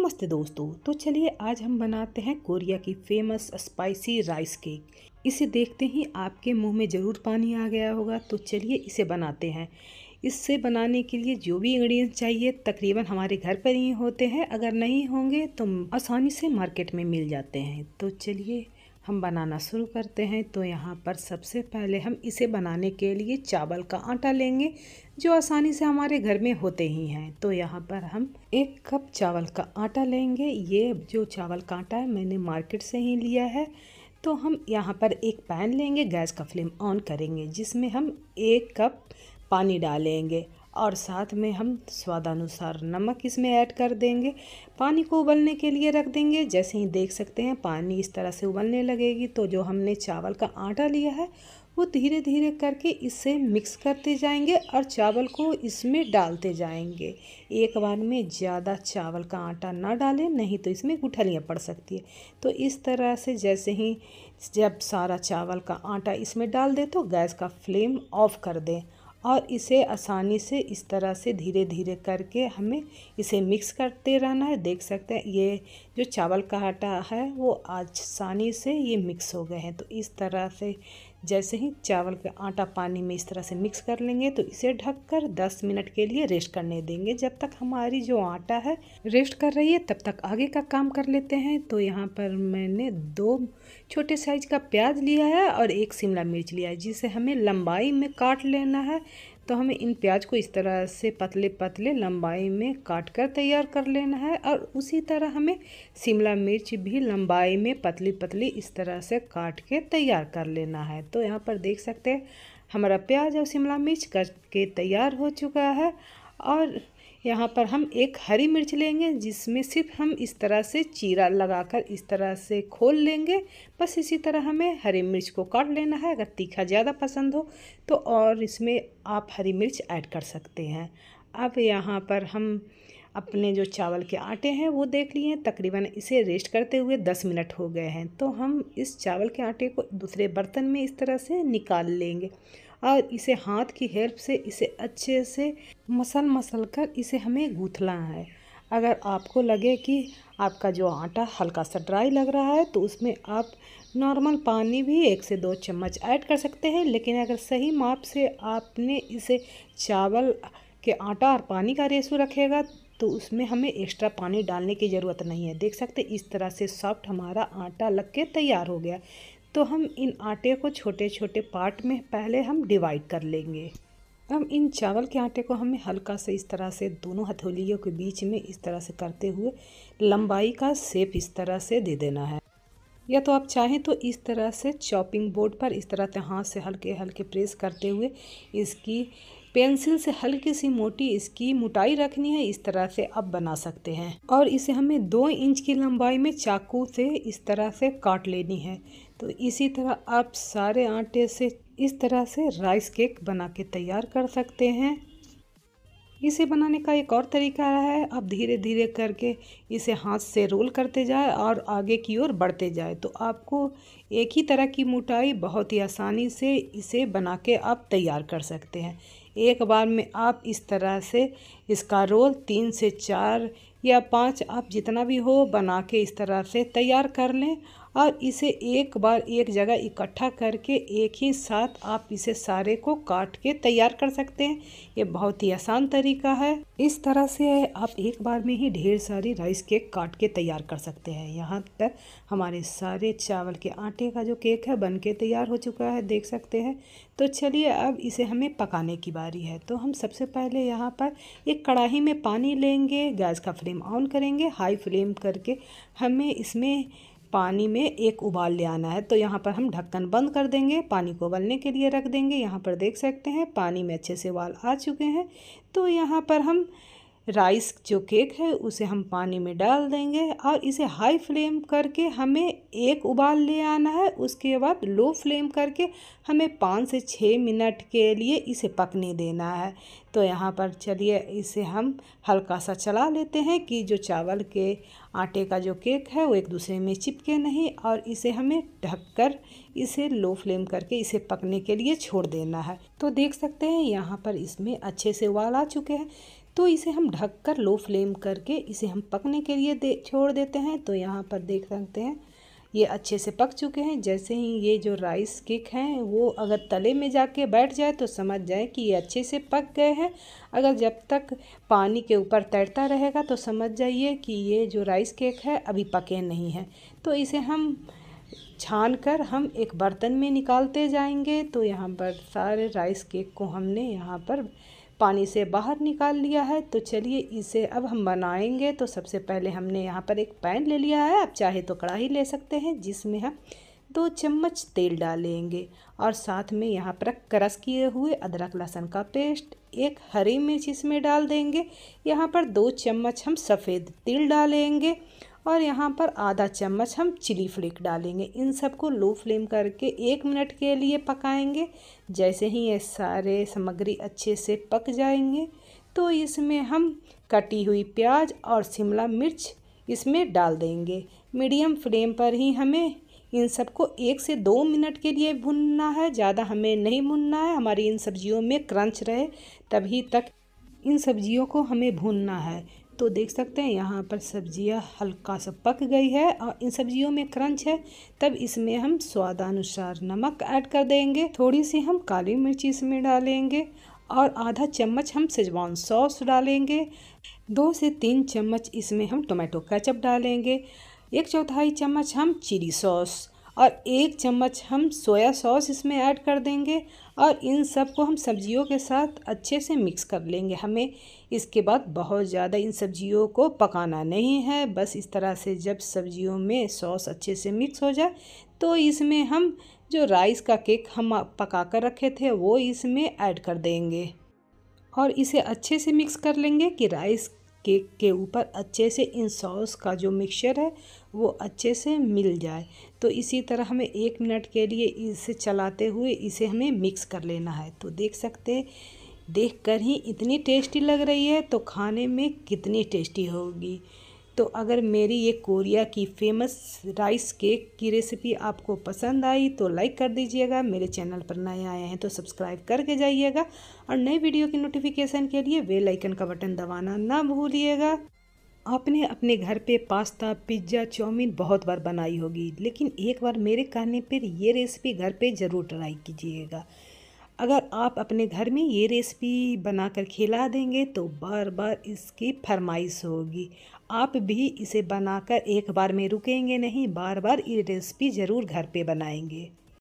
नमस्ते दोस्तों तो चलिए आज हम बनाते हैं कोरिया की फेमस स्पाइसी राइस केक इसे देखते ही आपके मुंह में ज़रूर पानी आ गया होगा तो चलिए इसे बनाते हैं इससे बनाने के लिए जो भी इंग्रेडिएंट्स चाहिए तकरीबन हमारे घर पर ही होते हैं अगर नहीं होंगे तो आसानी से मार्केट में मिल जाते हैं तो चलिए हम बनाना शुरू करते हैं तो यहाँ पर सबसे पहले हम इसे बनाने के लिए चावल का आटा लेंगे जो आसानी से हमारे घर में होते ही हैं तो यहाँ पर हम एक कप चावल का आटा लेंगे ये जो चावल का आटा है मैंने मार्केट से ही लिया है तो हम यहाँ पर एक पैन लेंगे गैस का फ्लेम ऑन करेंगे जिसमें हम एक कप पानी डालेंगे और साथ में हम स्वादानुसार नमक इसमें ऐड कर देंगे पानी को उबलने के लिए रख देंगे जैसे ही देख सकते हैं पानी इस तरह से उबलने लगेगी तो जो हमने चावल का आटा लिया है वो धीरे धीरे करके इसे मिक्स करते जाएंगे और चावल को इसमें डालते जाएंगे एक बार में ज़्यादा चावल का आटा ना डालें नहीं तो इसमें गुठलियाँ पड़ सकती है तो इस तरह से जैसे ही जब सारा चावल का आटा इसमें डाल दे तो गैस का फ्लेम ऑफ कर दें और इसे आसानी से इस तरह से धीरे धीरे करके हमें इसे मिक्स करते रहना है देख सकते हैं ये जो चावल का आटा है वो आसानी से ये मिक्स हो गए हैं तो इस तरह से जैसे ही चावल का आटा पानी में इस तरह से मिक्स कर लेंगे तो इसे ढककर 10 मिनट के लिए रेस्ट करने देंगे जब तक हमारी जो आटा है रेस्ट कर रही है तब तक आगे का काम कर लेते हैं तो यहाँ पर मैंने दो छोटे साइज का प्याज लिया है और एक शिमला मिर्च लिया है जिसे हमें लंबाई में काट लेना है तो हमें इन प्याज को इस तरह से पतले पतले लंबाई में काट कर तैयार कर लेना है और उसी तरह हमें शिमला मिर्च भी लंबाई में पतली पतली इस तरह से काट के तैयार कर लेना है तो यहाँ पर देख सकते हैं हमारा प्याज और शिमला मिर्च कट के तैयार हो चुका है और यहाँ पर हम एक हरी मिर्च लेंगे जिसमें सिर्फ हम इस तरह से चीरा लगाकर इस तरह से खोल लेंगे बस इसी तरह हमें हरी मिर्च को काट लेना है अगर तीखा ज़्यादा पसंद हो तो और इसमें आप हरी मिर्च ऐड कर सकते हैं अब यहाँ पर हम अपने जो चावल के आटे हैं वो देख लिए हैं तकरीबन इसे रेस्ट करते हुए दस मिनट हो गए हैं तो हम इस चावल के आटे को दूसरे बर्तन में इस तरह से निकाल लेंगे और इसे हाथ की हेल्प से इसे अच्छे से मसल मसल कर इसे हमें गूँथना है अगर आपको लगे कि आपका जो आटा हल्का सा ड्राई लग रहा है तो उसमें आप नॉर्मल पानी भी एक से दो चम्मच ऐड कर सकते हैं लेकिन अगर सही माप से आपने इसे चावल के आटा और पानी का रेशो रखेगा तो उसमें हमें एक्स्ट्रा पानी डालने की ज़रूरत नहीं है देख सकते इस तरह से सॉफ्ट हमारा आटा लग के तैयार हो गया तो हम इन आटे को छोटे छोटे पार्ट में पहले हम डिवाइड कर लेंगे अब इन चावल के आटे को हमें हल्का से इस तरह से दोनों हथौलियों के बीच में इस तरह से करते हुए लंबाई का सेप इस तरह से दे देना है या तो आप चाहें तो इस तरह से चॉपिंग बोर्ड पर इस तरह से हाथ से हल्के हल्के प्रेस करते हुए इसकी पेंसिल से हल्की सी मोटी इसकी मोटाई रखनी है इस तरह से आप बना सकते हैं और इसे हमें दो इंच की लंबाई में चाकू से इस तरह से काट लेनी है तो इसी तरह आप सारे आटे से इस तरह से राइस केक बना के तैयार कर सकते हैं इसे बनाने का एक और तरीका है आप धीरे धीरे करके इसे हाथ से रोल करते जाए और आगे की ओर बढ़ते जाए तो आपको एक ही तरह की मोटाई बहुत ही आसानी से इसे बना के आप तैयार कर सकते हैं एक बार में आप इस तरह से इसका रोल तीन से चार या पांच आप जितना भी हो बना के इस तरह से तैयार कर लें और इसे एक बार एक जगह इकट्ठा करके एक ही साथ आप इसे सारे को काट के तैयार कर सकते हैं ये बहुत ही आसान तरीका है इस तरह से आप एक बार में ही ढेर सारी राइस केक काट के तैयार कर सकते हैं यहाँ पर हमारे सारे चावल के आटे का जो केक है बन के तैयार हो चुका है देख सकते हैं तो चलिए अब इसे हमें पकाने की बारी है तो हम सबसे पहले यहाँ पर एक कढ़ाही में पानी लेंगे गैस का फ्लेम ऑन करेंगे हाई फ्लेम करके हमें इसमें पानी में एक उबाल ले आना है तो यहाँ पर हम ढक्कन बंद कर देंगे पानी को उबलने के लिए रख देंगे यहाँ पर देख सकते हैं पानी में अच्छे से उबाल आ चुके हैं तो यहाँ पर हम राइस जो केक है उसे हम पानी में डाल देंगे और इसे हाई फ्लेम करके हमें एक उबाल ले आना है उसके बाद लो फ्लेम करके हमें पाँच से छः मिनट के लिए इसे पकने देना है तो यहाँ पर चलिए इसे हम हल्का सा चला लेते हैं कि जो चावल के आटे का जो केक है वो एक दूसरे में चिपके नहीं और इसे हमें ढककर इसे लो फ्लेम करके इसे पकने के लिए छोड़ देना है तो देख सकते हैं यहाँ पर इसमें अच्छे से उबाल आ चुके हैं तो इसे हम ढक कर लो फ्लेम करके इसे हम पकने के लिए दे छोड़ देते हैं तो यहाँ पर देख सकते हैं ये अच्छे से पक चुके हैं जैसे ही ये जो राइस केक हैं वो अगर तले में जाके बैठ जाए तो समझ जाए कि ये अच्छे से पक गए हैं अगर जब तक पानी के ऊपर तैरता रहेगा तो समझ जाइए कि ये जो राइस केक है अभी पके नहीं हैं तो इसे हम छान कर हम एक बर्तन में निकालते जाएंगे तो यहाँ पर सारे राइस केक को हमने यहाँ पर पानी से बाहर निकाल लिया है तो चलिए इसे अब हम बनाएंगे तो सबसे पहले हमने यहाँ पर एक पैन ले लिया है आप चाहे तो कढ़ाई ले सकते हैं जिसमें हम दो चम्मच तेल डालेंगे और साथ में यहाँ पर क्रस किए हुए अदरक लहसुन का पेस्ट एक हरी मिर्च इसमें डाल देंगे यहाँ पर दो चम्मच हम सफ़ेद तिल डालेंगे और यहाँ पर आधा चम्मच हम चिली फ्लेक डालेंगे इन सबको लो फ्लेम करके एक मिनट के लिए पकाएंगे जैसे ही ये सारे सामग्री अच्छे से पक जाएंगे तो इसमें हम कटी हुई प्याज और शिमला मिर्च इसमें डाल देंगे मीडियम फ्लेम पर ही हमें इन सबको एक से दो मिनट के लिए भुनना है ज़्यादा हमें नहीं भुनना है हमारी इन सब्जियों में क्रंच रहे तभी तक इन सब्जियों को हमें भूनना है तो देख सकते हैं यहाँ पर सब्जियाँ हल्का सा पक गई है और इन सब्जियों में क्रंच है तब इसमें हम स्वादानुसार नमक ऐड कर देंगे थोड़ी सी हम काली मिर्ची इसमें डालेंगे और आधा चम्मच हम सेजवान सॉस डालेंगे दो से तीन चम्मच इसमें हम टोमेटो कैचअप डालेंगे एक चौथाई चम्मच हम चिली सॉस और एक चम्मच हम सोया सॉस इसमें ऐड कर देंगे और इन सब को हम सब्जियों के साथ अच्छे से मिक्स कर लेंगे हमें इसके बाद बहुत ज़्यादा इन सब्जियों को पकाना नहीं है बस इस तरह से जब सब्जियों में सॉस अच्छे से मिक्स हो जाए तो इसमें हम जो राइस का केक हम पका कर रखे थे वो इसमें ऐड कर देंगे और इसे अच्छे से मिक्स कर लेंगे कि राइस केक के ऊपर अच्छे से इन सॉस का जो मिक्सचर है वो अच्छे से मिल जाए तो इसी तरह हमें एक मिनट के लिए इसे चलाते हुए इसे हमें मिक्स कर लेना है तो देख सकते देख कर ही इतनी टेस्टी लग रही है तो खाने में कितनी टेस्टी होगी तो अगर मेरी ये कोरिया की फेमस राइस केक की रेसिपी आपको पसंद आई तो लाइक कर दीजिएगा मेरे चैनल पर नए आए हैं तो सब्सक्राइब करके जाइएगा और नए वीडियो की नोटिफिकेशन के लिए बेल आइकन का बटन दबाना ना भूलिएगा आपने अपने घर पे पास्ता पिज्ज़ा चाउमीन बहुत बार बनाई होगी लेकिन एक बार मेरे कहने पर यह रेसिपी घर पर ज़रूर ट्राई कीजिएगा अगर आप अपने घर में ये रेसिपी बनाकर खिला देंगे तो बार बार इसकी फरमाइश होगी आप भी इसे बनाकर एक बार में रुकेंगे नहीं बार बार ये रेसिपी ज़रूर घर पे बनाएंगे